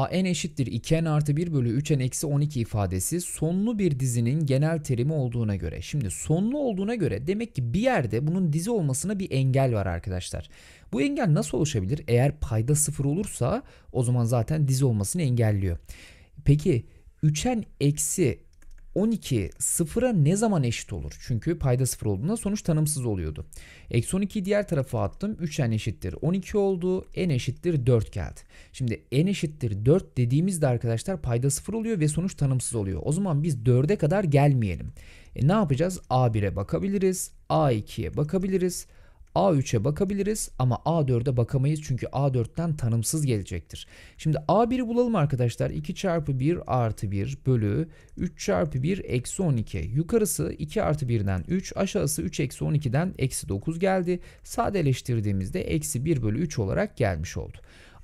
an eşittir 2n artı 1 bölü 3n eksi 12 ifadesi sonlu bir dizinin genel terimi olduğuna göre. Şimdi sonlu olduğuna göre demek ki bir yerde bunun dizi olmasına bir engel var arkadaşlar. Bu engel nasıl oluşabilir? Eğer payda 0 olursa o zaman zaten dizi olmasını engelliyor. Peki 3n eksi 12 sıfıra ne zaman eşit olur? Çünkü payda sıfır olduğunda sonuç tanımsız oluyordu. Eksi 12'yi diğer tarafa attım. 3n eşittir 12 oldu. En eşittir 4 geldi. Şimdi en eşittir 4 dediğimizde arkadaşlar payda sıfır oluyor ve sonuç tanımsız oluyor. O zaman biz 4'e kadar gelmeyelim. E ne yapacağız? A1'e bakabiliriz. A2'ye bakabiliriz. A3'e bakabiliriz ama A4'e bakamayız çünkü A4'ten tanımsız gelecektir. Şimdi A1'i bulalım arkadaşlar. 2 çarpı 1 artı 1 bölü 3 çarpı 1 eksi 12. Yukarısı 2 artı 1'den 3 aşağısı 3 eksi 12'den eksi 9 geldi. Sadeleştirdiğimizde eksi 1 bölü 3 olarak gelmiş oldu.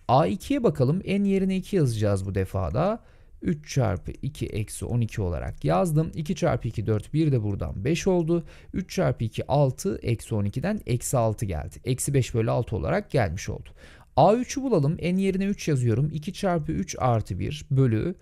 A2'ye bakalım. En yerine 2 yazacağız bu defada. da. 3 çarpı 2 eksi 12 olarak yazdım. 2 çarpı 2 4 1 de buradan 5 oldu. 3 çarpı 2 6 eksi 12'den eksi 6 geldi. Eksi 5 bölü 6 olarak gelmiş oldu. A3'ü bulalım. N yerine 3 yazıyorum. 2 çarpı 3 artı 1 bölü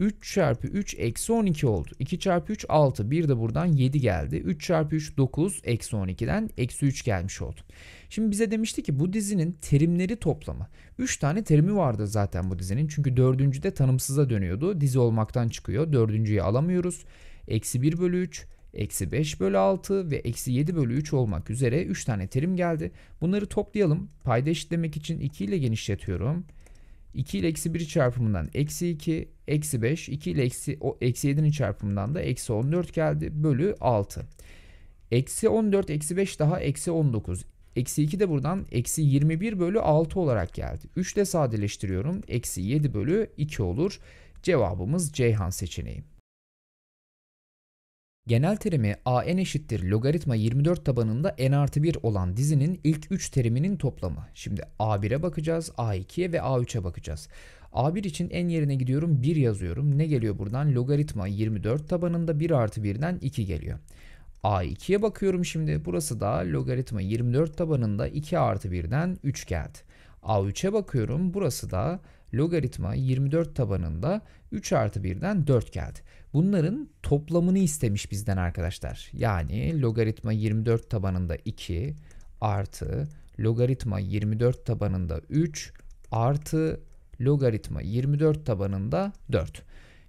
3 çarpı 3 eksi 12 oldu. 2 çarpı 3 6. 1 de buradan 7 geldi. 3 çarpı 3 9 eksi 12'den eksi 3 gelmiş oldu. Şimdi bize demişti ki bu dizinin terimleri toplama. 3 tane terimi vardı zaten bu dizinin. Çünkü dördüncü de tanımsıza dönüyordu. Dizi olmaktan çıkıyor. Dördüncüyü alamıyoruz. Eksi 1 bölü 3, eksi 5 bölü 6 ve eksi 7 bölü 3 olmak üzere 3 tane terim geldi. Bunları toplayalım. Payda eşitlemek için 2 ile genişletiyorum. 2 ile eksi 1 çarpımından eksi 2, eksi 5, 2 ile eksi, o, eksi 7'nin çarpımından da eksi 14 geldi bölü 6. Eksi 14, eksi 5 daha eksi 19. Eksi 2 de buradan eksi 21 bölü 6 olarak geldi. 3 ile sadeleştiriyorum. Eksi 7 bölü 2 olur. Cevabımız Ceyhan seçeneği. Genel terimi AN eşittir logaritma 24 tabanında N artı 1 olan dizinin ilk 3 teriminin toplamı. Şimdi A1'e bakacağız, A2'ye ve A3'e bakacağız. A1 için en yerine gidiyorum 1 yazıyorum. Ne geliyor buradan? Logaritma 24 tabanında 1 artı 1'den 2 geliyor. A2'ye bakıyorum şimdi. Burası da logaritma 24 tabanında 2 artı 1'den 3 geldi. A3'e bakıyorum. Burası da logaritma 24 tabanında 3 artı 1'den 4 geldi. Bunların toplamını istemiş bizden arkadaşlar. Yani logaritma 24 tabanında 2 artı logaritma 24 tabanında 3 artı logaritma 24 tabanında 4.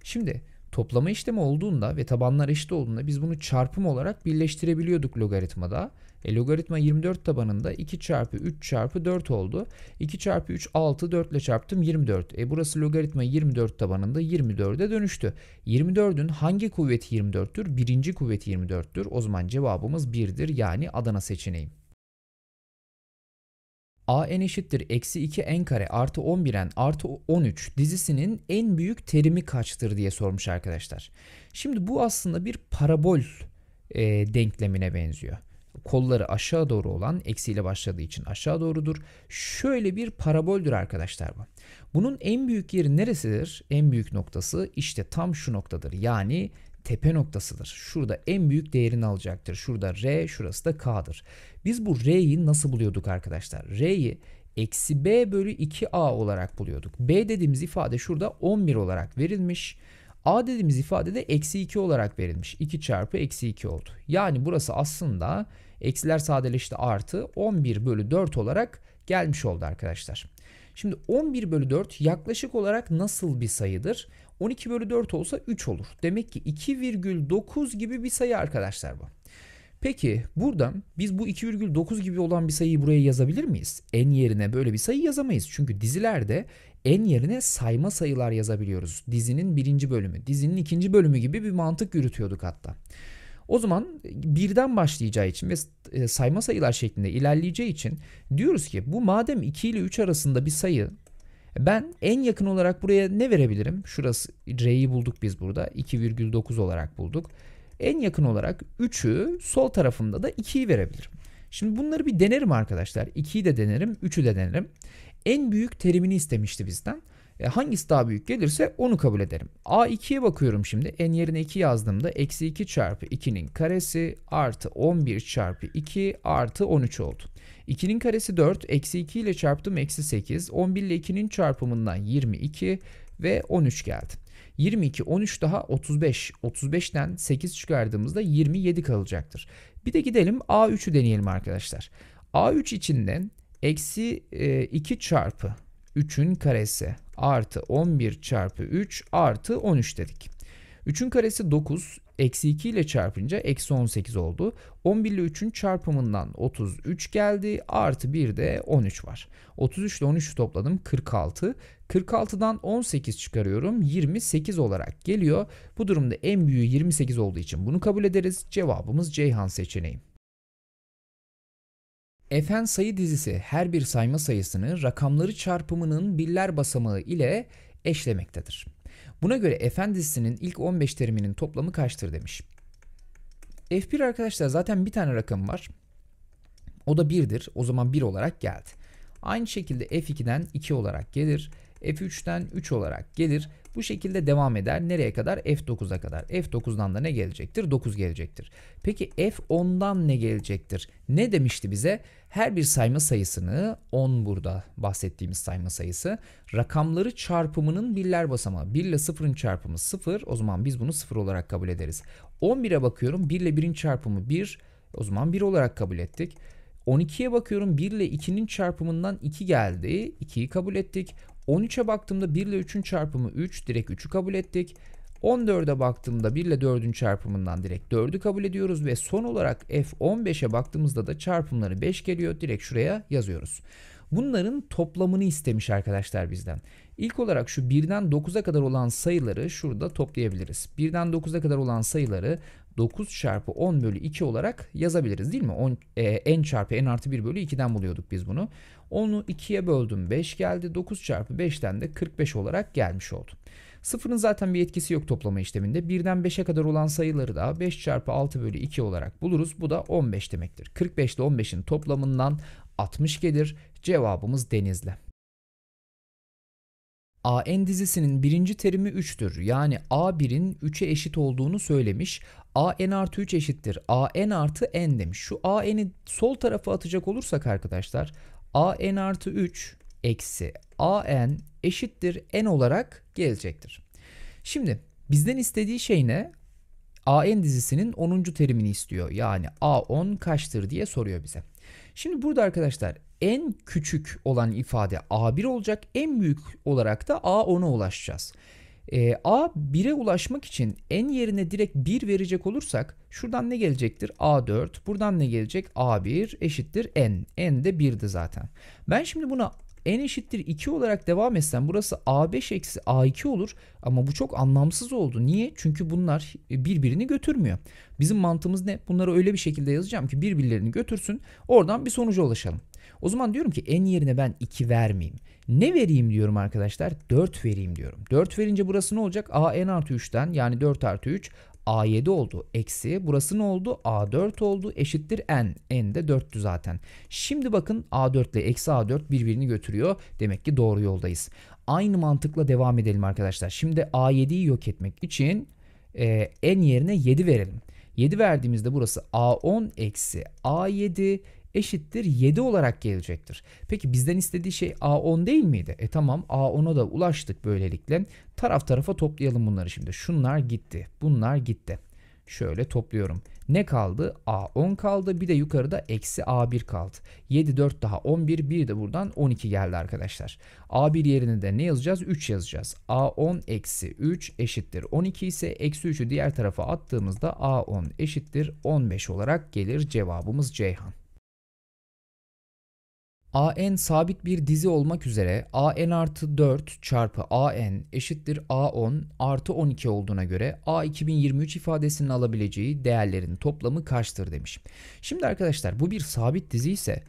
Şimdi Toplama işlemi olduğunda ve tabanlar eşit olduğunda biz bunu çarpım olarak birleştirebiliyorduk logaritmada. E, logaritma 24 tabanında 2 çarpı 3 çarpı 4 oldu. 2 çarpı 3 6 4 ile çarptım 24. E, burası logaritma 24 tabanında 24'e dönüştü. 24'ün hangi kuvveti 24'tür? Birinci kuvveti 24'tür. O zaman cevabımız 1'dir yani Adana seçeneğim a n eşittir eksi 2 n kare artı 11 n artı 13 dizisinin en büyük terimi kaçtır diye sormuş arkadaşlar. Şimdi bu aslında bir parabol e, denklemine benziyor. Kolları aşağı doğru olan eksiyle başladığı için aşağı doğrudur. Şöyle bir paraboldür arkadaşlar bu. Bunun en büyük yeri neresidir? En büyük noktası işte tam şu noktadır. Yani tepe noktasıdır. Şurada en büyük değerini alacaktır. Şurada R, şurası da K'dır. Biz bu R'yi nasıl buluyorduk arkadaşlar? R'yi eksi B bölü 2A olarak buluyorduk. B dediğimiz ifade şurada 11 olarak verilmiş. A dediğimiz ifade de eksi 2 olarak verilmiş. 2 çarpı eksi 2 oldu. Yani burası aslında eksiler sadeleşti artı 11 bölü 4 olarak gelmiş oldu arkadaşlar. Şimdi 11 bölü 4 yaklaşık olarak nasıl bir sayıdır? 12 bölü 4 olsa 3 olur. Demek ki 2,9 gibi bir sayı arkadaşlar bu. Peki burada biz bu 2,9 gibi olan bir sayıyı buraya yazabilir miyiz? En yerine böyle bir sayı yazamayız. Çünkü dizilerde en yerine sayma sayılar yazabiliyoruz. Dizinin birinci bölümü, dizinin ikinci bölümü gibi bir mantık yürütüyorduk hatta. O zaman birden başlayacağı için ve e, sayma sayılar şeklinde ilerleyeceği için diyoruz ki bu madem 2 ile 3 arasında bir sayı ben en yakın olarak buraya ne verebilirim? Şurası R'yi bulduk biz burada. 2,9 olarak bulduk. En yakın olarak 3'ü sol tarafında da 2'yi verebilirim. Şimdi bunları bir denerim arkadaşlar. 2'yi de denerim, 3'ü de denerim. En büyük terimini istemişti bizden. E, hangisi daha büyük gelirse onu kabul ederim. A2'ye bakıyorum şimdi. N yerine 2 yazdığımda eksi 2 çarpı 2'nin karesi artı 11 çarpı 2 artı 13 oldu. 2'nin karesi 4, eksi 2 ile çarptım eksi 8, 11 ile 2'nin çarpımından 22 ve 13 geldi. 22, 13 daha 35. 35'ten 8 çıkardığımızda 27 kalacaktır. Bir de gidelim A3'ü deneyelim arkadaşlar. A3 içinden eksi 2 e, çarpı 3'ün karesi artı 11 çarpı 3 artı 13 dedik. 3'ün karesi 9, eksi 2 ile çarpınca eksi 18 oldu. 11 ile 3'ün çarpımından 33 geldi. Artı 1 de 13 var. 33 ile 13'ü topladım 46. 46'dan 18 çıkarıyorum 28 olarak geliyor. Bu durumda en büyüğü 28 olduğu için bunu kabul ederiz. Cevabımız Ceyhan seçeneği. Fn sayı dizisi her bir sayma sayısını rakamları çarpımının biller basamağı ile eşlemektedir. Buna göre Fn dizisinin ilk 15 teriminin toplamı kaçtır demiş. F1 arkadaşlar zaten bir tane rakam var. O da 1'dir. O zaman 1 olarak geldi. Aynı şekilde F2'den 2 olarak gelir. F3'ten 3 olarak gelir. Bu şekilde devam eder. Nereye kadar? F9'a kadar. F9'dan da ne gelecektir? 9 gelecektir. Peki F10'dan ne gelecektir? Ne demişti bize? Her bir sayma sayısını 10 burada bahsettiğimiz sayma sayısı rakamları çarpımının birler basamağı. 1 ile 0'ın çarpımı 0. O zaman biz bunu 0 olarak kabul ederiz. 11'e bakıyorum. 1 ile 1'in çarpımı 1. O zaman 1 olarak kabul ettik. 12'ye bakıyorum 1 ile 2'nin çarpımından 2 geldi. 2'yi kabul ettik. 13'e baktığımda 1 ile 3'ün çarpımı 3. Direkt 3'ü kabul ettik. 14'e baktığımda 1 ile 4'ün çarpımından direkt 4'ü kabul ediyoruz ve son olarak F15'e baktığımızda da çarpımları 5 geliyor. Direkt şuraya yazıyoruz. Bunların toplamını istemiş arkadaşlar bizden. İlk olarak şu 1'den 9'a kadar olan sayıları şurada toplayabiliriz. 1'den 9'a kadar olan sayıları 9 çarpı 10 bölü 2 olarak yazabiliriz değil mi? 10, e, n çarpı n artı 1 bölü 2'den buluyorduk biz bunu. Onu 2'ye böldüm 5 geldi. 9 çarpı 5'ten de 45 olarak gelmiş oldu. Sıfırın zaten bir etkisi yok toplama işleminde. 1'den 5'e kadar olan sayıları da 5 çarpı 6 bölü 2 olarak buluruz. Bu da 15 demektir. 45 ile 15'in toplamından 60 gelir. Cevabımız denizle. AN dizisinin birinci terimi 3'tür. Yani A1'in 3'e eşit olduğunu söylemiş. AN artı 3 eşittir. AN artı N demiş. Şu AN'i sol tarafa atacak olursak arkadaşlar AN artı 3 eksi AN eşittir N olarak gelecektir. Şimdi bizden istediği şey ne? AN dizisinin 10. terimini istiyor. Yani A10 kaçtır diye soruyor bize. Şimdi burada arkadaşlar en küçük olan ifade A1 olacak. En büyük olarak da A10'a ulaşacağız. E, A 1'e ulaşmak için en yerine direkt 1 verecek olursak şuradan ne gelecektir? A4 buradan ne gelecek? A1 eşittir n. n de 1'di zaten. Ben şimdi buna n eşittir 2 olarak devam etsem burası A5 eksi A2 olur. Ama bu çok anlamsız oldu. Niye? Çünkü bunlar birbirini götürmüyor. Bizim mantığımız ne? Bunları öyle bir şekilde yazacağım ki birbirlerini götürsün. Oradan bir sonuca ulaşalım. O zaman diyorum ki en yerine ben 2 vermeyeyim. Ne vereyim diyorum arkadaşlar? 4 vereyim diyorum. 4 verince burası ne olacak? A n artı 3'ten yani 4 artı 3 A7 oldu. Eksi burası ne oldu? A4 oldu. Eşittir N. N de 4'tü zaten. Şimdi bakın A4 ile eksi A4 birbirini götürüyor. Demek ki doğru yoldayız. Aynı mantıkla devam edelim arkadaşlar. Şimdi A7'yi yok etmek için e, N yerine 7 verelim. 7 verdiğimizde burası A10 eksi A7 eşittir 7 olarak gelecektir. Peki bizden istediği şey A10 değil miydi? E tamam A10'a da ulaştık böylelikle. Taraf tarafa toplayalım bunları şimdi. Şunlar gitti. Bunlar gitti. Şöyle topluyorum. Ne kaldı? A10 kaldı. Bir de yukarıda eksi A1 kaldı. 7, 4 daha 11. Bir de buradan 12 geldi arkadaşlar. A1 yerine de ne yazacağız? 3 yazacağız. A10 eksi 3 eşittir 12 ise eksi 3'ü diğer tarafa attığımızda A10 eşittir 15 olarak gelir cevabımız Ceyhan. AN sabit bir dizi olmak üzere AN artı 4 çarpı AN eşittir A10 artı 12 olduğuna göre A2023 ifadesinin alabileceği değerlerin toplamı kaçtır demiş. Şimdi arkadaşlar bu bir sabit dizi ise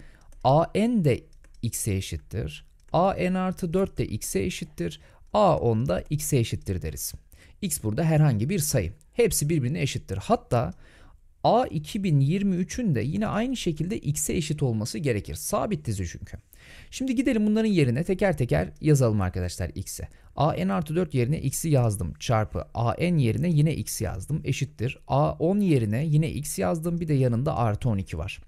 AN de x'e eşittir. AN artı 4 de x'e eşittir. A10 da x'e eşittir deriz. X burada herhangi bir sayı. Hepsi birbirine eşittir. Hatta A 2023'ün de yine aynı şekilde x'e eşit olması gerekir. Sabit dizi çünkü. Şimdi gidelim bunların yerine teker teker yazalım arkadaşlar x'e. A n artı 4 yerine x'i yazdım çarpı A n yerine yine x yazdım eşittir. A 10 yerine yine x yazdım bir de yanında artı 12 var.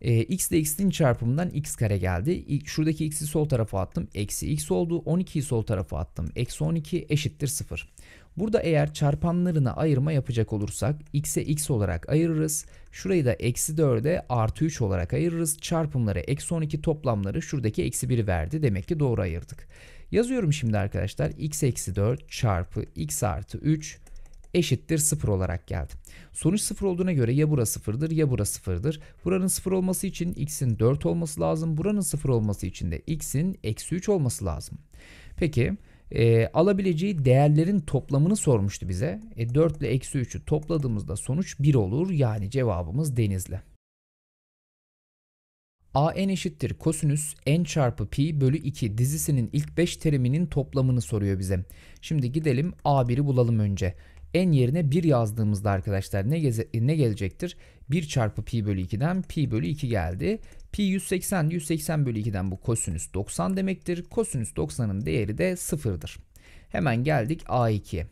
E, x ile x'in çarpımından x kare geldi. Şuradaki x'i sol tarafa attım. Eksi x oldu. 12'yi sol tarafa attım. Eksi 12 eşittir 0. Burada eğer çarpanlarına ayırma yapacak olursak x'e x olarak ayırırız. Şurayı da eksi 4'e artı 3 olarak ayırırız. Çarpımları eksi 12 toplamları şuradaki eksi 1 verdi. Demek ki doğru ayırdık. Yazıyorum şimdi arkadaşlar. x eksi 4 çarpı x artı 3 eşittir 0 olarak geldi. Sonuç 0 olduğuna göre ya bura 0'dır ya bura 0'dır. Buranın 0 olması için x'in 4 olması lazım. Buranın 0 olması için de x'in eksi 3 olması lazım. Peki bu e, alabileceği değerlerin toplamını sormuştu bize. E, 4 ile eksi 3'ü topladığımızda sonuç 1 olur. Yani cevabımız denizli. A n eşittir kosinüs n çarpı pi bölü 2 dizisinin ilk 5 teriminin toplamını soruyor bize. Şimdi gidelim A1'i bulalım önce. N yerine 1 yazdığımızda arkadaşlar ne, ne gelecektir? 1 çarpı pi bölü 2'den pi bölü 2 geldi. Pi 180, 180 bölü 2'den bu kosinüs 90 demektir. Kosinüs 90'ın değeri de 0'dır. Hemen geldik a 2.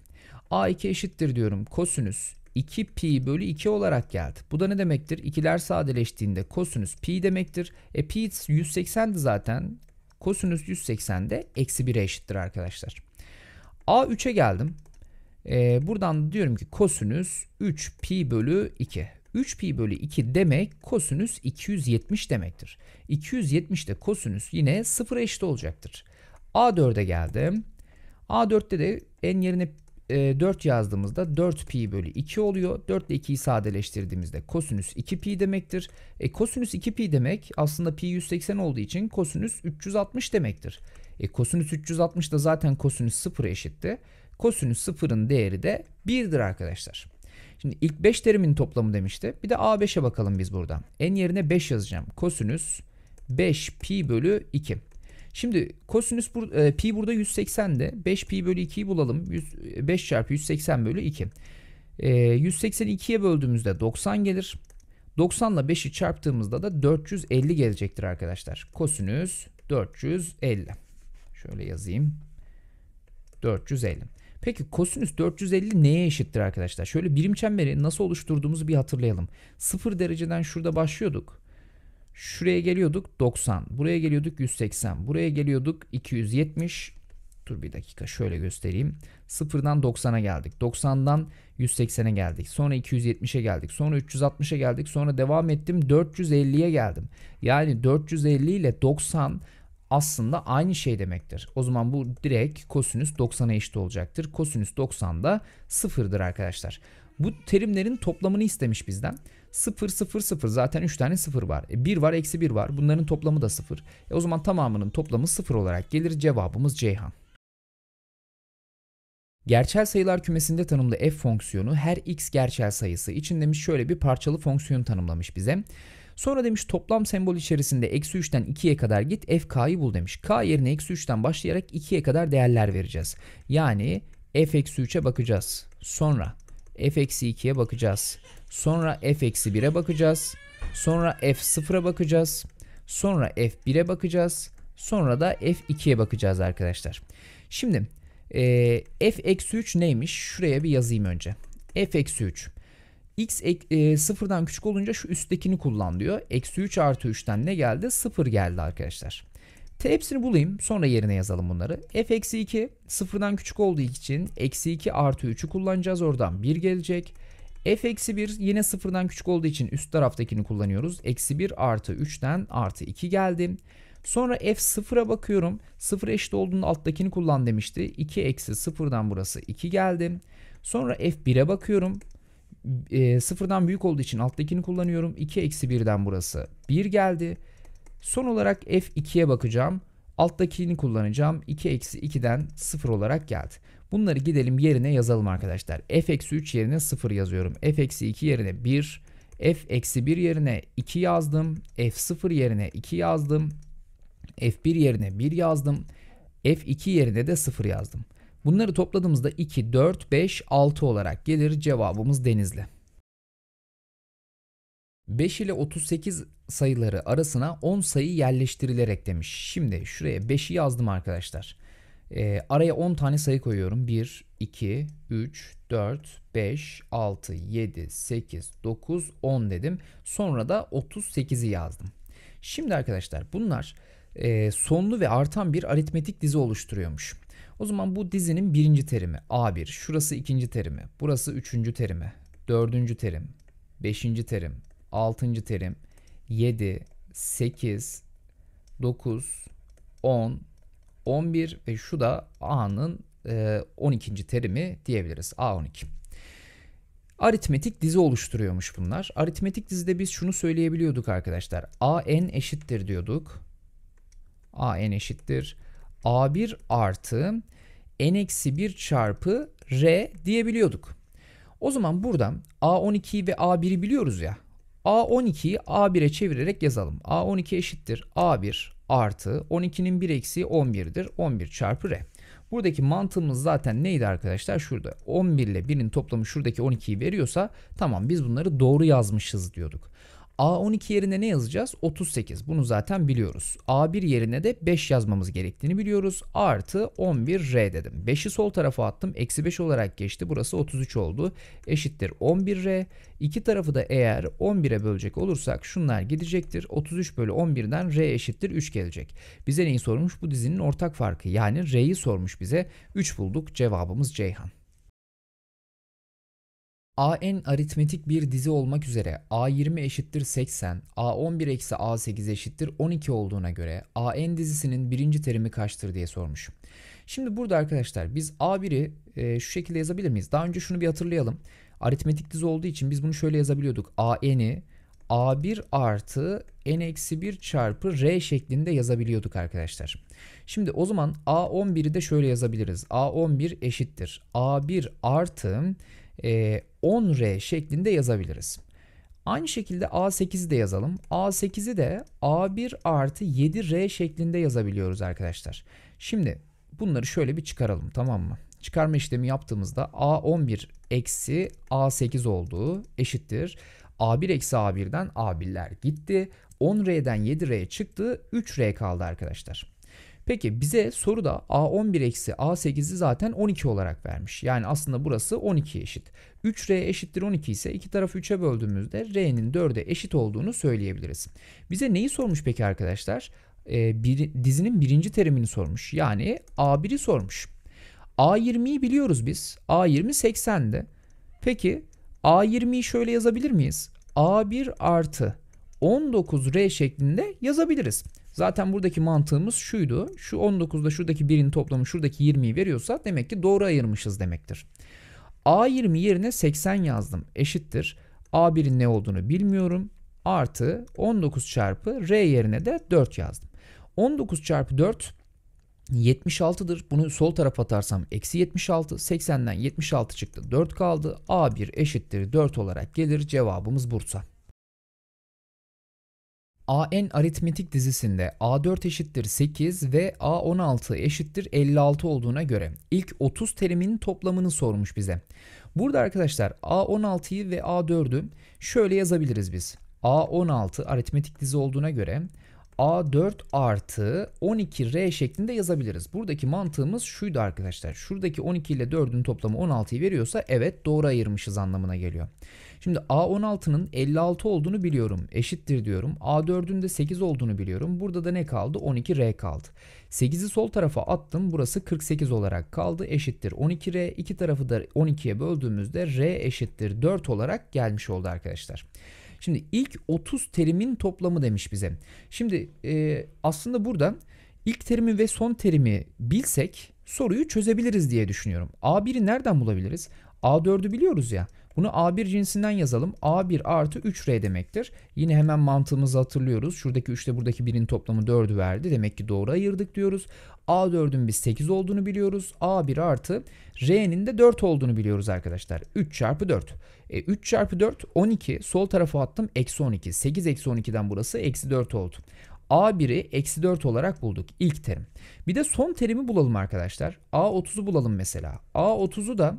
A2 eşittir diyorum kosinüs 2 pi bölü 2 olarak geldi. Bu da ne demektir? İkiler sadeleştiğinde kosinüs pi demektir. E pi 180'di zaten. Kosinüs 180'de eksi 1'e eşittir arkadaşlar. A3'e geldim. Ee, buradan diyorum ki kosinüs 3 pi bölü 2. 3 pi bölü 2 demek kosinüs 270 demektir. 270 de kosinüs yine sıfıra eşit olacaktır. A4'e geldim. A4'te de en yerine 4 e, yazdığımızda 4 pi bölü 2 oluyor. 4 ile 2'yi sadeleştirdiğimizde kosinüs 2 pi demektir. E kosinüs 2 pi demek aslında pi 180 olduğu için kosinüs 360 demektir. E kosinüs 360 da zaten kosinüs 0 eşitti. Kosinüs 0'ın değeri de 1'dir arkadaşlar. Şimdi ilk 5 terimin toplamı demişti. Bir de A5'e bakalım biz burada. N yerine 5 yazacağım. Kosinüs 5 pi bölü 2. Şimdi kosinüs bur e, pi burada 180'de. 5 pi bölü 2'yi bulalım. 100, 5 e, çarpı 180 bölü 2. E, 182'ye böldüğümüzde 90 gelir. 90 ile 5'i çarptığımızda da 450 gelecektir arkadaşlar. Kosinüs 450. Şöyle yazayım. 450. Peki kosinüs 450 neye eşittir arkadaşlar? Şöyle birim çemberi nasıl oluşturduğumuzu bir hatırlayalım. 0 dereceden şurada başlıyorduk. Şuraya geliyorduk 90. Buraya geliyorduk 180. Buraya geliyorduk 270. Dur bir dakika şöyle göstereyim. 0'dan 90'a geldik. 90'dan 180'e geldik. Sonra 270'e geldik. Sonra 360'a geldik. Sonra devam ettim 450'ye geldim. Yani 450 ile 90 aslında aynı şey demektir. O zaman bu direkt kosinüs 90'a eşit olacaktır. Kosinüs 90 da sıfırdır arkadaşlar. Bu terimlerin toplamını istemiş bizden. 0, 0, 0 zaten 3 tane 0 var. E 1 var, eksi 1 var. Bunların toplamı da 0. E o zaman tamamının toplamı 0 olarak gelir. Cevabımız Ceyhan. Gerçel sayılar kümesinde tanımlı f fonksiyonu her x gerçel sayısı için demiş şöyle bir parçalı fonksiyon tanımlamış bize. Sonra demiş toplam sembol içerisinde eksi 3'ten 2'ye kadar git f k'yı bul demiş. K yerine eksi 3'ten başlayarak 2'ye kadar değerler vereceğiz. Yani f eksi 3'e bakacağız. Sonra f eksi 2'ye bakacağız. Sonra f eksi 1'e bakacağız. Sonra f 0'a bakacağız. Sonra f 1'e bakacağız. Sonra da f 2'ye bakacağız arkadaşlar. Şimdi e, f eksi 3 neymiş? Şuraya bir yazayım önce. f eksi 3 x e, sıfırdan küçük olunca şu üsttekini kullan diyor. Eksi 3 artı 3'ten ne geldi? 0 geldi arkadaşlar. T hepsini bulayım sonra yerine yazalım bunları. f eksi 2 sıfırdan küçük olduğu için eksi 2 artı 3'ü kullanacağız oradan 1 gelecek. f eksi 1 yine sıfırdan küçük olduğu için üst taraftakini kullanıyoruz. Eksi 1 artı 3'ten artı 2 geldi. Sonra f sıfıra bakıyorum. Sıfır eşit olduğunda alttakini kullan demişti. 2 eksi sıfırdan burası 2 geldi. Sonra f1'e bakıyorum. E, sıfırdan büyük olduğu için alttakini kullanıyorum. 2 eksi 1'den burası 1 geldi. Son olarak F2'ye bakacağım. Alttakini kullanacağım. 2 eksi 2'den 0 olarak geldi. Bunları gidelim yerine yazalım arkadaşlar. F eksi 3 yerine 0 yazıyorum. F eksi 2 yerine 1. F eksi 1 yerine 2 yazdım. F 0 yerine 2 yazdım. F1 yerine 1 yazdım. F2 yerine de 0 yazdım. Bunları topladığımızda 2, 4, 5, 6 olarak gelir cevabımız Denizli. 5 ile 38 sayıları arasına 10 sayı yerleştirilerek demiş. Şimdi şuraya 5'i yazdım arkadaşlar. E, araya 10 tane sayı koyuyorum. 1, 2, 3, 4, 5, 6, 7, 8, 9, 10 dedim. Sonra da 38'i yazdım. Şimdi arkadaşlar bunlar e, sonlu ve artan bir aritmetik dizi oluşturuyormuş. O zaman bu dizinin birinci terimi A1. Şurası ikinci terimi. Burası üçüncü terimi. Dördüncü terim. Beşinci terim. Altıncı terim. 7, 8, 9, 10, 11 ve şu da A'nın e, 12. terimi diyebiliriz. A12. Aritmetik dizi oluşturuyormuş bunlar. Aritmetik dizide biz şunu söyleyebiliyorduk arkadaşlar. an eşittir diyorduk. an eşittir a1 artı n-1 çarpı r diyebiliyorduk. O zaman buradan a12'yi ve a1'i biliyoruz ya. a12'yi a1'e çevirerek yazalım. a12 eşittir a1 artı 12'nin 1 eksiği 11'dir. 11 çarpı r. Buradaki mantığımız zaten neydi arkadaşlar? Şurada 11 ile 1'in toplamı şuradaki 12'yi veriyorsa tamam biz bunları doğru yazmışız diyorduk. A12 yerine ne yazacağız? 38. Bunu zaten biliyoruz. A1 yerine de 5 yazmamız gerektiğini biliyoruz. Artı 11R dedim. 5'i sol tarafa attım. Eksi 5 olarak geçti. Burası 33 oldu. Eşittir 11R. İki tarafı da eğer 11'e bölecek olursak şunlar gidecektir. 33 bölü 11'den R eşittir 3 gelecek. Bize neyi sormuş? Bu dizinin ortak farkı. Yani R'yi sormuş bize. 3 bulduk. Cevabımız Ceyhan. AN aritmetik bir dizi olmak üzere A20 eşittir 80, A11 eksi A8 eşittir 12 olduğuna göre AN dizisinin birinci terimi kaçtır diye sormuş. Şimdi burada arkadaşlar biz A1'i e, şu şekilde yazabilir miyiz? Daha önce şunu bir hatırlayalım. Aritmetik dizi olduğu için biz bunu şöyle yazabiliyorduk. AN'i A1 artı N-1 eksi çarpı R şeklinde yazabiliyorduk arkadaşlar. Şimdi o zaman A11'i de şöyle yazabiliriz. A11 eşittir. A1 artı e, 10R şeklinde yazabiliriz. Aynı şekilde A8'i de yazalım. A8'i de A1 artı 7R şeklinde yazabiliyoruz arkadaşlar. Şimdi bunları şöyle bir çıkaralım tamam mı? Çıkarma işlemi yaptığımızda A11 eksi A8 olduğu eşittir. A1 eksi A1'den A1'ler gitti. 10R'den 7R çıktı. 3R kaldı arkadaşlar. Peki bize soru da A11 eksi A8'i zaten 12 olarak vermiş. Yani aslında burası 12 eşit. 3R eşittir 12 ise iki tarafı 3'e böldüğümüzde R'nin 4'e eşit olduğunu söyleyebiliriz. Bize neyi sormuş peki arkadaşlar? Ee, bir, dizinin birinci terimini sormuş. Yani A1'i sormuş. A20'yi biliyoruz biz. A20 80'de. Peki A20'yi şöyle yazabilir miyiz? A1 artı 19R şeklinde yazabiliriz. Zaten buradaki mantığımız şuydu. Şu 19'da şuradaki 1'in toplamı şuradaki 20'yi veriyorsa demek ki doğru ayırmışız demektir. A20 yerine 80 yazdım. Eşittir. A1'in ne olduğunu bilmiyorum. Artı 19 çarpı R yerine de 4 yazdım. 19 çarpı 4 76'dır. Bunu sol tarafa atarsam eksi 76. 80'den 76 çıktı. 4 kaldı. A1 eşittir 4 olarak gelir. Cevabımız Bursa. AN aritmetik dizisinde A4 eşittir 8 ve A16 eşittir 56 olduğuna göre ilk 30 terimin toplamını sormuş bize. Burada arkadaşlar A16'yı ve A4'ü şöyle yazabiliriz biz. A16 aritmetik dizi olduğuna göre A4 artı 12R şeklinde yazabiliriz. Buradaki mantığımız şuydu arkadaşlar. Şuradaki 12 ile 4'ün toplamı 16'yı veriyorsa evet doğru ayırmışız anlamına geliyor. Şimdi A16'nın 56 olduğunu biliyorum. Eşittir diyorum. A4'ün de 8 olduğunu biliyorum. Burada da ne kaldı? 12R kaldı. 8'i sol tarafa attım. Burası 48 olarak kaldı. Eşittir 12R. İki tarafı da 12'ye böldüğümüzde R eşittir 4 olarak gelmiş oldu arkadaşlar. Şimdi ilk 30 terimin toplamı demiş bize. Şimdi e, aslında burada ilk terimi ve son terimi bilsek soruyu çözebiliriz diye düşünüyorum. A1'i nereden bulabiliriz? A4'ü biliyoruz ya. Bunu A1 cinsinden yazalım. A1 artı 3R demektir. Yine hemen mantığımızı hatırlıyoruz. Şuradaki 3 ile buradaki 1'in toplamı 4'ü verdi. Demek ki doğru ayırdık diyoruz. A4'ün biz 8 olduğunu biliyoruz. A1 artı R'nin de 4 olduğunu biliyoruz arkadaşlar. 3 çarpı 4. E, 3 çarpı 4 12. Sol tarafa attım. Eksi 12. 8 eksi 12'den burası eksi 4 oldu. A1'i eksi 4 olarak bulduk ilk terim. Bir de son terimi bulalım arkadaşlar. A30'u bulalım mesela. A30'u da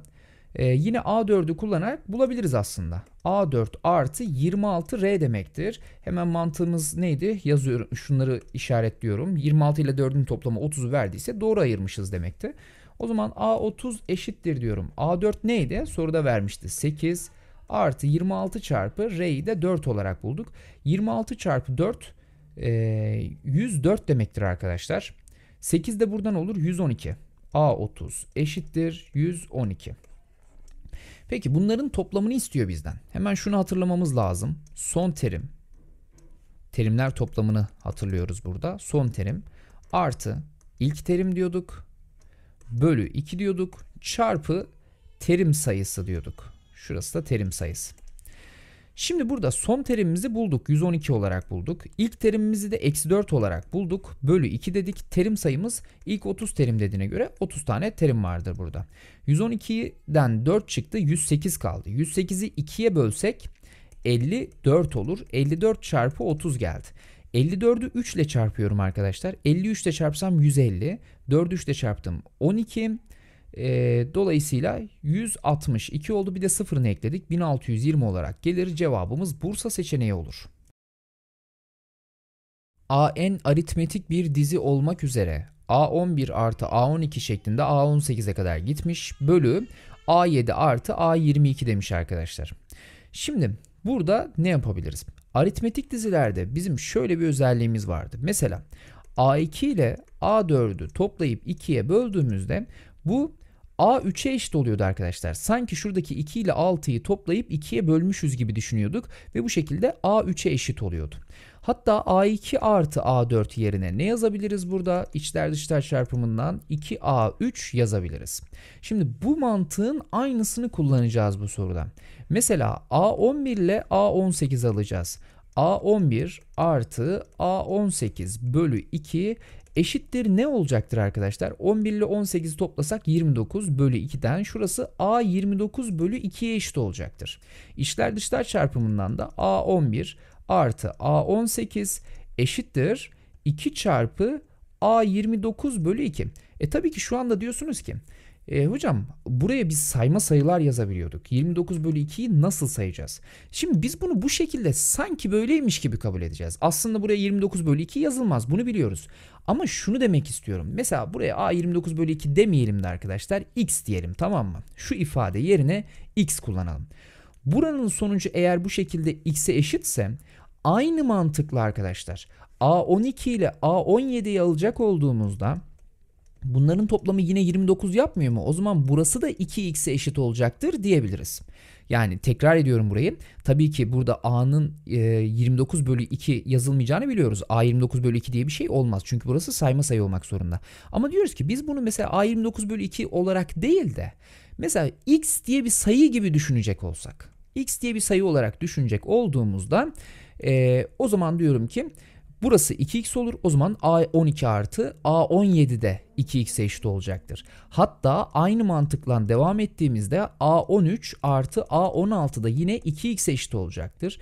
ee, yine A4'ü kullanarak bulabiliriz aslında. A4 artı 26R demektir. Hemen mantığımız neydi? Yazıyorum şunları işaretliyorum. 26 ile 4'ün toplamı 30'u verdiyse doğru ayırmışız demekti. O zaman A30 eşittir diyorum. A4 neydi? Soruda vermişti. 8 artı 26 çarpı R'yi de 4 olarak bulduk. 26 çarpı 4 e, 104 demektir arkadaşlar. 8 de buradan olur 112. A30 eşittir 112. Peki bunların toplamını istiyor bizden. Hemen şunu hatırlamamız lazım. Son terim. Terimler toplamını hatırlıyoruz burada. Son terim artı ilk terim diyorduk. Bölü 2 diyorduk. Çarpı terim sayısı diyorduk. Şurası da terim sayısı. Şimdi burada son terimimizi bulduk. 112 olarak bulduk. İlk terimimizi de eksi 4 olarak bulduk. Bölü 2 dedik. Terim sayımız ilk 30 terim dediğine göre 30 tane terim vardır burada. 112'den 4 çıktı. 108 kaldı. 108'i 2'ye bölsek 54 olur. 54 çarpı 30 geldi. 54'ü 3 ile çarpıyorum arkadaşlar. 53 ile çarpsam 150. 4'ü 3 ile çarptım 12. 12. E, dolayısıyla 162 oldu bir de sıfırını ekledik 1620 olarak gelir cevabımız Bursa seçeneği olur. AN aritmetik bir dizi olmak üzere A11 artı A12 şeklinde A18'e kadar gitmiş bölü A7 artı A22 demiş arkadaşlar. Şimdi burada ne yapabiliriz? Aritmetik dizilerde bizim şöyle bir özelliğimiz vardı. Mesela A2 ile A4'ü toplayıp 2'ye böldüğümüzde bu A 3'e eşit oluyordu arkadaşlar. Sanki şuradaki 2 ile 6'yı toplayıp 2'ye bölmüşüz gibi düşünüyorduk ve bu şekilde A 3'e eşit oluyordu. Hatta A2 artı A4 yerine ne yazabiliriz burada? İçler dışlar çarpımından 2A3 yazabiliriz. Şimdi bu mantığın aynısını kullanacağız bu soruda. Mesela A11 ile A18 alacağız. A11 artı A18 bölü 2 eşittir ne olacaktır arkadaşlar? 11 ile 18'i toplasak 29 bölü 2'den şurası A 29 bölü 2'ye eşit olacaktır. İşler dışlar çarpımından da A 11 artı A 18 eşittir 2 çarpı A 29 bölü 2. E tabii ki şu anda diyorsunuz ki e, hocam buraya biz sayma sayılar yazabiliyorduk. 29 bölü 2'yi nasıl sayacağız? Şimdi biz bunu bu şekilde sanki böyleymiş gibi kabul edeceğiz. Aslında buraya 29 bölü 2 yazılmaz bunu biliyoruz. Ama şunu demek istiyorum. Mesela buraya a 29 bölü 2 demeyelim de arkadaşlar x diyelim tamam mı? Şu ifade yerine x kullanalım. Buranın sonucu eğer bu şekilde x'e eşitse aynı mantıkla arkadaşlar a12 ile a17'yi alacak olduğumuzda Bunların toplamı yine 29 yapmıyor mu? O zaman burası da 2x'e eşit olacaktır diyebiliriz. Yani tekrar ediyorum burayı. Tabii ki burada a'nın e, 29 bölü 2 yazılmayacağını biliyoruz. a 29 bölü 2 diye bir şey olmaz. Çünkü burası sayma sayı olmak zorunda. Ama diyoruz ki biz bunu mesela a 29 bölü 2 olarak değil de mesela x diye bir sayı gibi düşünecek olsak. x diye bir sayı olarak düşünecek olduğumuzda e, o zaman diyorum ki Burası 2x olur. O zaman a12 artı a17 de 2x eşit olacaktır. Hatta aynı mantıkla devam ettiğimizde a13 artı a16 da yine 2x eşit olacaktır.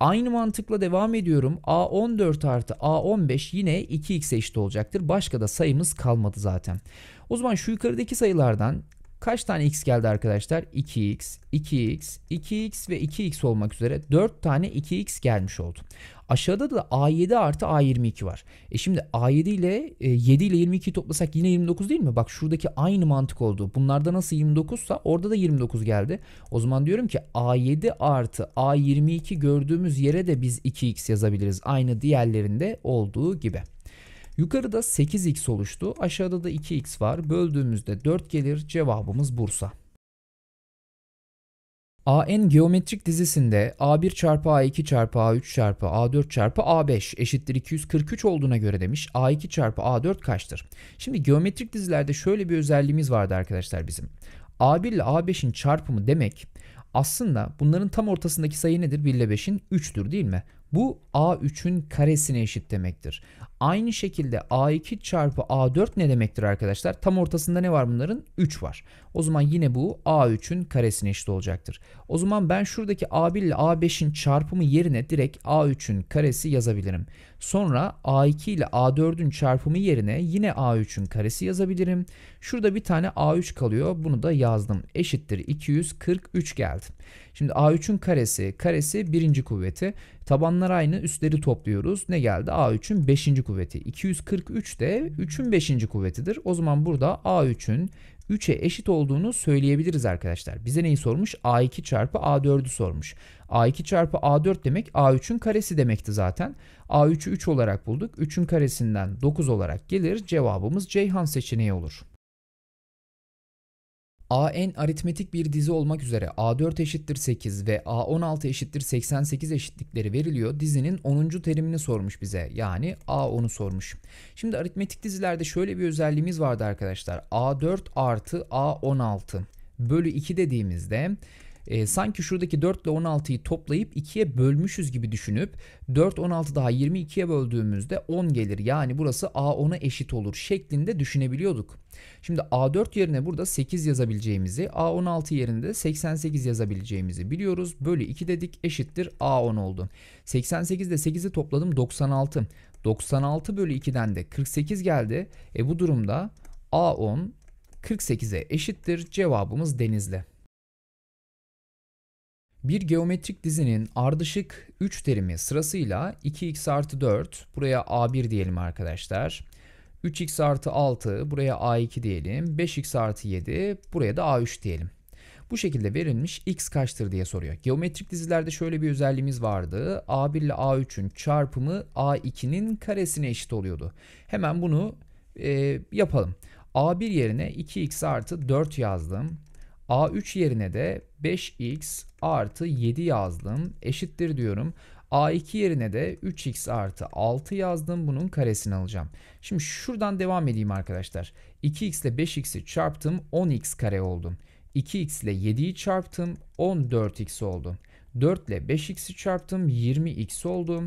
Aynı mantıkla devam ediyorum. A14 artı A15 yine 2x eşit olacaktır. Başka da sayımız kalmadı zaten. O zaman şu yukarıdaki sayılardan Kaç tane x geldi arkadaşlar? 2x, 2x, 2x ve 2x olmak üzere 4 tane 2x gelmiş oldu. Aşağıda da A7 artı A22 var. E şimdi A7 ile 7 e, ile 22 toplasak yine 29 değil mi? Bak şuradaki aynı mantık oldu. Bunlarda nasıl 29 sa orada da 29 geldi. O zaman diyorum ki A7 artı A22 gördüğümüz yere de biz 2x yazabiliriz. Aynı diğerlerinde olduğu gibi. Yukarıda 8x oluştu. Aşağıda da 2x var. Böldüğümüzde 4 gelir. Cevabımız Bursa. AN geometrik dizisinde A1 çarpı A2 çarpı A3 çarpı A4 çarpı A5 eşittir 243 olduğuna göre demiş A2 çarpı A4 kaçtır? Şimdi geometrik dizilerde şöyle bir özelliğimiz vardı arkadaşlar bizim. A1 ile A5'in çarpımı demek aslında bunların tam ortasındaki sayı nedir? 1 ile 5'in 3'tür değil mi? Bu A3'ün karesine eşit demektir. Aynı şekilde A2 çarpı A4 ne demektir arkadaşlar? Tam ortasında ne var bunların? 3 var. O zaman yine bu A3'ün karesine eşit olacaktır. O zaman ben şuradaki A1 ile A5'in çarpımı yerine direkt A3'ün karesi yazabilirim. Sonra A2 ile A4'ün çarpımı yerine yine A3'ün karesi yazabilirim. Şurada bir tane A3 kalıyor. Bunu da yazdım. Eşittir 243 geldi. Şimdi A3'ün karesi, karesi birinci kuvveti. Tabanlar aynı, üstleri topluyoruz. Ne geldi? A3'ün beşinci kuvveti kuvveti 243 de 3'ün 5. kuvvetidir. O zaman burada A3'ün 3'e eşit olduğunu söyleyebiliriz arkadaşlar. Bize neyi sormuş? A2 çarpı A4'ü sormuş. A2 çarpı A4 demek A3'ün karesi demekti zaten. A3'ü 3 olarak bulduk. 3'ün karesinden 9 olarak gelir. Cevabımız Ceyhan seçeneği olur. AN aritmetik bir dizi olmak üzere A4 eşittir 8 ve A16 eşittir 88 eşitlikleri veriliyor. Dizinin 10. terimini sormuş bize. Yani A10'u sormuş. Şimdi aritmetik dizilerde şöyle bir özelliğimiz vardı arkadaşlar. A4 artı A16 bölü 2 dediğimizde e, sanki şuradaki 4 ile 16'yı toplayıp 2'ye bölmüşüz gibi düşünüp 4 16 daha 22'ye böldüğümüzde 10 gelir. Yani burası A 10'a eşit olur şeklinde düşünebiliyorduk. Şimdi A4 yerine burada 8 yazabileceğimizi, A16 yerinde 88 yazabileceğimizi biliyoruz. Bölü 2 dedik eşittir A10 oldu. 88 ile 8'i topladım 96. 96 bölü 2'den de 48 geldi. E bu durumda A10 48'e eşittir. Cevabımız Denizli. Bir geometrik dizinin ardışık 3 terimi sırasıyla 2x artı 4 buraya a1 diyelim arkadaşlar. 3x artı 6 buraya a2 diyelim. 5x artı 7 buraya da a3 diyelim. Bu şekilde verilmiş x kaçtır diye soruyor. Geometrik dizilerde şöyle bir özelliğimiz vardı. a1 ile a3'ün çarpımı a2'nin karesine eşit oluyordu. Hemen bunu e, yapalım. a1 yerine 2x artı 4 yazdım. A3 yerine de 5x artı 7 yazdım. Eşittir diyorum. A2 yerine de 3x artı 6 yazdım. Bunun karesini alacağım. Şimdi şuradan devam edeyim arkadaşlar. 2x ile 5x'i çarptım. 10x kare oldu. 2x ile 7'yi çarptım. 14x oldu. 4 ile 5x'i çarptım. 20x oldu.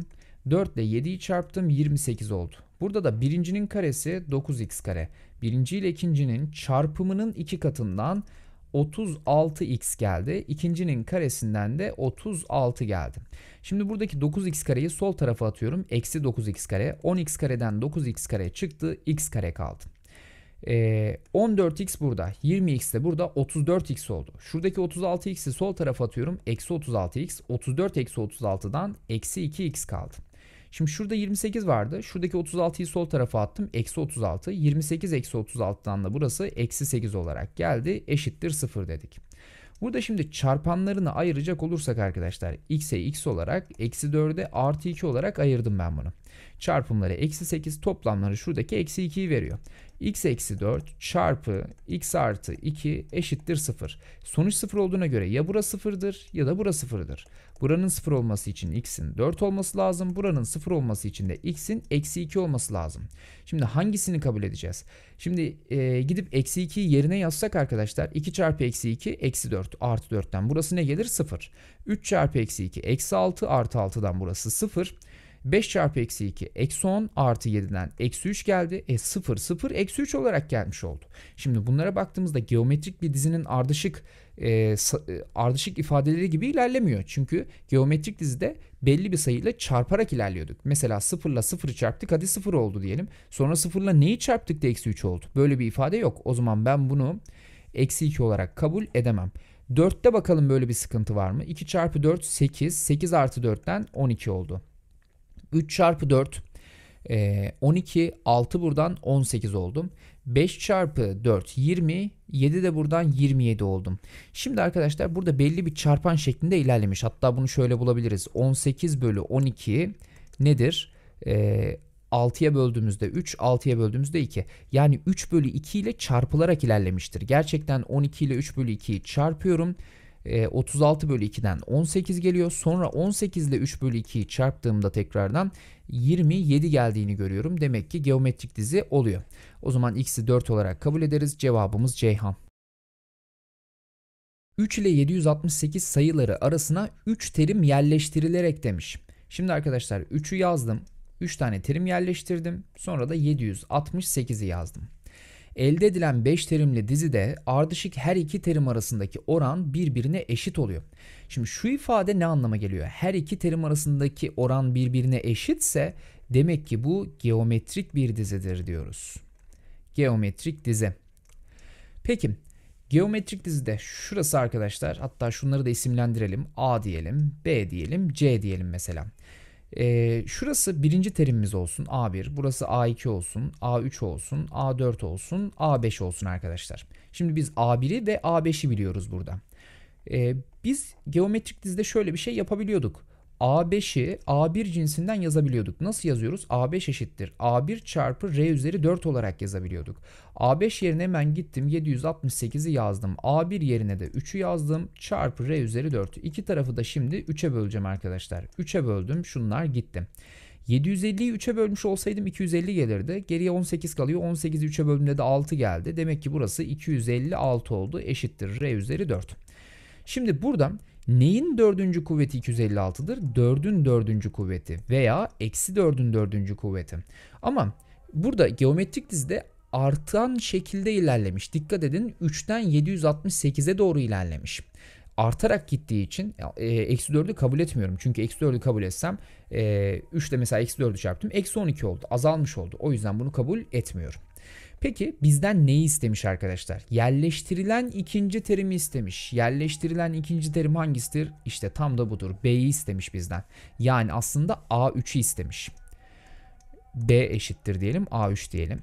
4 ile 7'yi çarptım. 28 oldu. Burada da birincinin karesi 9x kare. Birinci ile ikincinin çarpımının iki katından 36x geldi. İkincinin karesinden de 36 geldi. Şimdi buradaki 9x kareyi sol tarafa atıyorum. Eksi 9x kare. 10x kareden 9x kare çıktı. x kare kaldı. Ee, 14x burada. 20x de burada. 34x oldu. Şuradaki 36x'i sol tarafa atıyorum. Eksi 36x. 34 eksi 36'dan eksi 2x kaldı. Şimdi şurada 28 vardı. Şuradaki 36'yı sol tarafa attım. Eksi 36. 28 eksi 36'dan da burası eksi 8 olarak geldi. Eşittir 0 dedik. Burada şimdi çarpanlarını ayıracak olursak arkadaşlar x'e x olarak eksi 4'e artı 2 olarak ayırdım ben bunu. Çarpımları eksi 8 toplamları şuradaki eksi 2'yi veriyor x eksi 4 çarpı x artı 2 eşittir 0. Sonuç 0 olduğuna göre ya bura 0'dır ya da bura 0'dır. Buranın 0 olması için x'in 4 olması lazım. Buranın 0 olması için de x'in eksi 2 olması lazım. Şimdi hangisini kabul edeceğiz? Şimdi e, gidip eksi 2'yi yerine yazsak arkadaşlar 2 çarpı eksi 2 eksi 4 artı 4'ten burası ne gelir? 0. 3 çarpı eksi 2 eksi 6 artı 6'dan burası 0. 0. 5 çarpı eksi 2 eksi 10 artı 7'den eksi 3 geldi. E 0 0 eksi 3 olarak gelmiş oldu. Şimdi bunlara baktığımızda geometrik bir dizinin ardışık e, e, ardışık ifadeleri gibi ilerlemiyor. Çünkü geometrik dizide belli bir sayıyla çarparak ilerliyorduk. Mesela 0 ile 0'ı çarptık hadi 0 oldu diyelim. Sonra 0 ile neyi çarptık da eksi 3 oldu. Böyle bir ifade yok. O zaman ben bunu eksi 2 olarak kabul edemem. 4'te bakalım böyle bir sıkıntı var mı? 2 çarpı 4 8. 8 artı 4'ten 12 oldu. 3 çarpı 4 12 6 buradan 18 oldum. 5 çarpı 4 20 7 de buradan 27 oldum. Şimdi arkadaşlar burada belli bir çarpan şeklinde ilerlemiş. Hatta bunu şöyle bulabiliriz. 18 bölü 12 nedir? Ee, 6'ya böldüğümüzde 3, 6'ya böldüğümüzde 2. Yani 3 bölü 2 ile çarpılarak ilerlemiştir. Gerçekten 12 ile 3 bölü 2'yi çarpıyorum. 36 ee, bölü 2'den 18 geliyor. Sonra 18 ile 3 bölü 2'yi çarptığımda tekrardan 27 geldiğini görüyorum. Demek ki geometrik dizi oluyor. O zaman x'i 4 olarak kabul ederiz. Cevabımız Ceyhan. 3 ile 768 sayıları arasına 3 terim yerleştirilerek demiş. Şimdi arkadaşlar 3'ü yazdım. 3 tane terim yerleştirdim. Sonra da 768'i yazdım. Elde edilen 5 terimli dizide ardışık her iki terim arasındaki oran birbirine eşit oluyor. Şimdi şu ifade ne anlama geliyor? Her iki terim arasındaki oran birbirine eşitse demek ki bu geometrik bir dizidir diyoruz. Geometrik dizi. Peki geometrik dizide şurası arkadaşlar hatta şunları da isimlendirelim. A diyelim, B diyelim, C diyelim mesela. E, şurası birinci terimimiz olsun A1, burası A2 olsun, A3 olsun, A4 olsun, A5 olsun arkadaşlar. Şimdi biz A1'i ve A5'i biliyoruz burada. E, biz geometrik dizide şöyle bir şey yapabiliyorduk. A5'i A1 cinsinden yazabiliyorduk. Nasıl yazıyoruz? A5 eşittir. A1 çarpı R üzeri 4 olarak yazabiliyorduk. A5 yerine hemen gittim 768'i yazdım. A1 yerine de 3'ü yazdım. Çarpı R üzeri 4. İki tarafı da şimdi 3'e böleceğim arkadaşlar. 3'e böldüm. Şunlar gitti. 750'yi 3'e bölmüş olsaydım 250 gelirdi. Geriye 18 kalıyor. 18'i 3'e bölümde de 6 geldi. Demek ki burası 256 oldu. Eşittir R üzeri 4. Şimdi buradan Neyin dördüncü kuvveti 256'dır? 4'ün dördüncü kuvveti veya eksi 4'ün dördüncü kuvveti. Ama burada geometrik dizide artan şekilde ilerlemiş. Dikkat edin 3'ten 768'e doğru ilerlemiş. Artarak gittiği için e, eksi 4'ü kabul etmiyorum. Çünkü eksi 4'ü kabul etsem 3 ile mesela eksi 4'ü çarptım. Eksi 12 oldu. Azalmış oldu. O yüzden bunu kabul etmiyorum. Peki bizden neyi istemiş arkadaşlar? Yerleştirilen ikinci terimi istemiş. Yerleştirilen ikinci terim hangisidir? İşte tam da budur. B'yi istemiş bizden. Yani aslında A3'ü istemiş. B eşittir diyelim. A3 diyelim.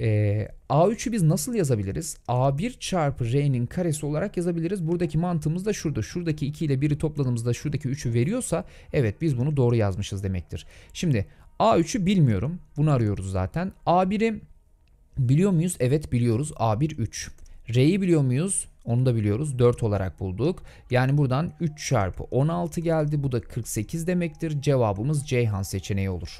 Ee, A3'ü biz nasıl yazabiliriz? A1 çarpı R'nin karesi olarak yazabiliriz. Buradaki mantığımız da şurada. Şuradaki 2 ile 1'i topladığımızda şuradaki 3'ü veriyorsa evet biz bunu doğru yazmışız demektir. Şimdi A3'ü bilmiyorum. Bunu arıyoruz zaten. A1'i Biliyor muyuz? Evet biliyoruz. A1 3. R'yi biliyor muyuz? Onu da biliyoruz. 4 olarak bulduk. Yani buradan 3 çarpı 16 geldi. Bu da 48 demektir. Cevabımız Ceyhan seçeneği olur.